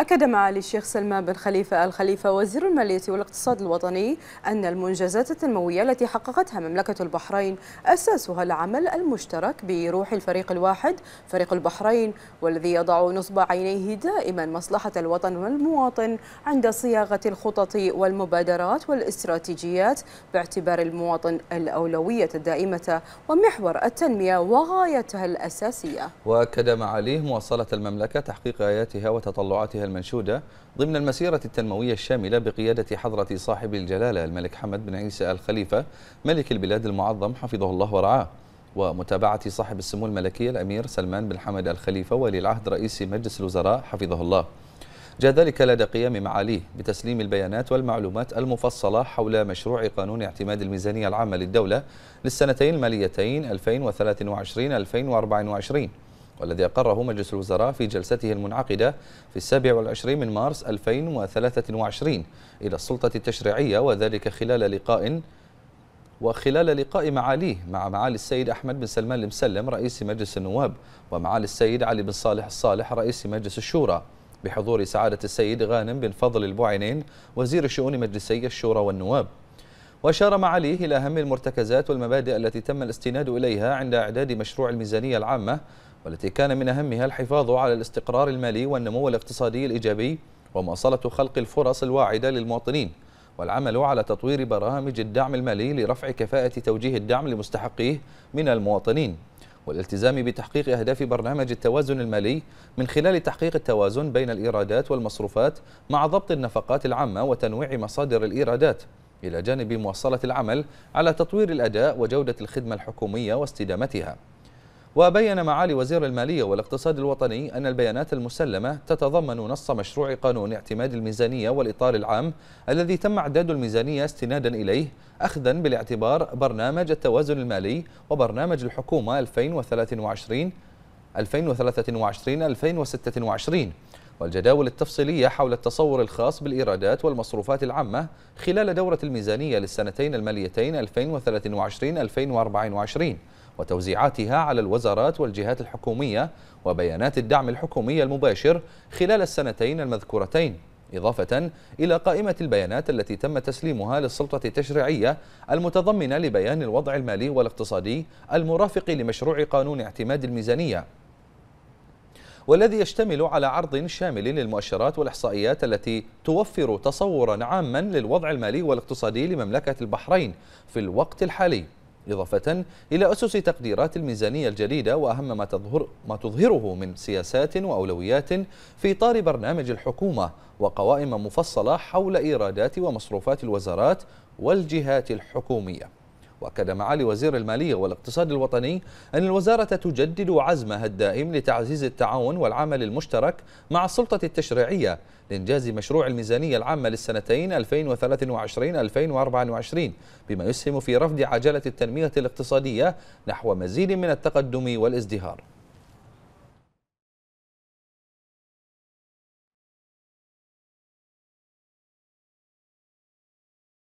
أكد معالي الشيخ سلمان بن خليفة الخليفة وزير المالية والاقتصاد الوطني أن المنجزات التنموية التي حققتها مملكة البحرين أساسها العمل المشترك بروح الفريق الواحد فريق البحرين والذي يضع نصب عينيه دائما مصلحة الوطن والمواطن عند صياغة الخطط والمبادرات والاستراتيجيات باعتبار المواطن الأولوية الدائمة ومحور التنمية وغايتها الأساسية وأكد معاليه مواصلة المملكة تحقيق آياتها وتطلعاتها المنشودة ضمن المسيرة التنموية الشاملة بقيادة حضرة صاحب الجلالة الملك حمد بن عيسى الخليفة ملك البلاد المعظم حفظه الله ورعاه ومتابعة صاحب السمو الملكي الأمير سلمان بن حمد الخليفة ولي العهد رئيس مجلس الوزراء حفظه الله جاء ذلك لدى قيام معاليه بتسليم البيانات والمعلومات المفصلة حول مشروع قانون اعتماد الميزانية العامة للدولة للسنتين الماليتين 2023-2024 والذي أقره مجلس الوزراء في جلسته المنعقدة في السابع والعشرين من مارس 2023 إلى السلطة التشريعية وذلك خلال لقاء وخلال لقاء معاليه مع معالي السيد أحمد بن سلمان المسلم رئيس مجلس النواب ومعالي السيد علي بن صالح الصالح رئيس مجلس الشورى بحضور سعادة السيد غانم بن فضل البوعينين وزير شؤون مجلسي الشورى والنواب وأشار معاليه إلى أهم المرتكزات والمبادئ التي تم الاستناد إليها عند إعداد مشروع الميزانية العامة والتي كان من أهمها الحفاظ على الاستقرار المالي والنمو الاقتصادي الإيجابي ومواصلة خلق الفرص الواعدة للمواطنين والعمل على تطوير برامج الدعم المالي لرفع كفاءة توجيه الدعم لمستحقيه من المواطنين والالتزام بتحقيق أهداف برنامج التوازن المالي من خلال تحقيق التوازن بين الإيرادات والمصروفات مع ضبط النفقات العامة وتنويع مصادر الإيرادات إلى جانب مواصلة العمل على تطوير الأداء وجودة الخدمة الحكومية واستدامتها وبين معالي وزير المالية والاقتصاد الوطني أن البيانات المسلمة تتضمن نص مشروع قانون اعتماد الميزانية والإطار العام الذي تم إعداد الميزانية استنادا إليه أخذا بالاعتبار برنامج التوازن المالي وبرنامج الحكومة 2023 2023 2026 والجداول التفصيلية حول التصور الخاص بالإيرادات والمصروفات العامة خلال دورة الميزانية للسنتين الماليتين 2023-2024 وتوزيعاتها على الوزارات والجهات الحكومية وبيانات الدعم الحكومي المباشر خلال السنتين المذكورتين إضافة إلى قائمة البيانات التي تم تسليمها للسلطة التشريعية المتضمنة لبيان الوضع المالي والاقتصادي المرافق لمشروع قانون اعتماد الميزانية والذي يشتمل على عرض شامل للمؤشرات والإحصائيات التي توفر تصورا عاما للوضع المالي والاقتصادي لمملكة البحرين في الوقت الحالي إضافة إلى أسس تقديرات الميزانية الجديدة وأهم ما, تظهر ما تظهره من سياسات وأولويات في إطار برنامج الحكومة وقوائم مفصلة حول إيرادات ومصروفات الوزارات والجهات الحكومية واكد معالي وزير الماليه والاقتصاد الوطني ان الوزاره تجدد عزمها الدائم لتعزيز التعاون والعمل المشترك مع السلطه التشريعيه لانجاز مشروع الميزانيه العامه للسنتين 2023 2024 بما يسهم في رفض عجله التنميه الاقتصاديه نحو مزيد من التقدم والازدهار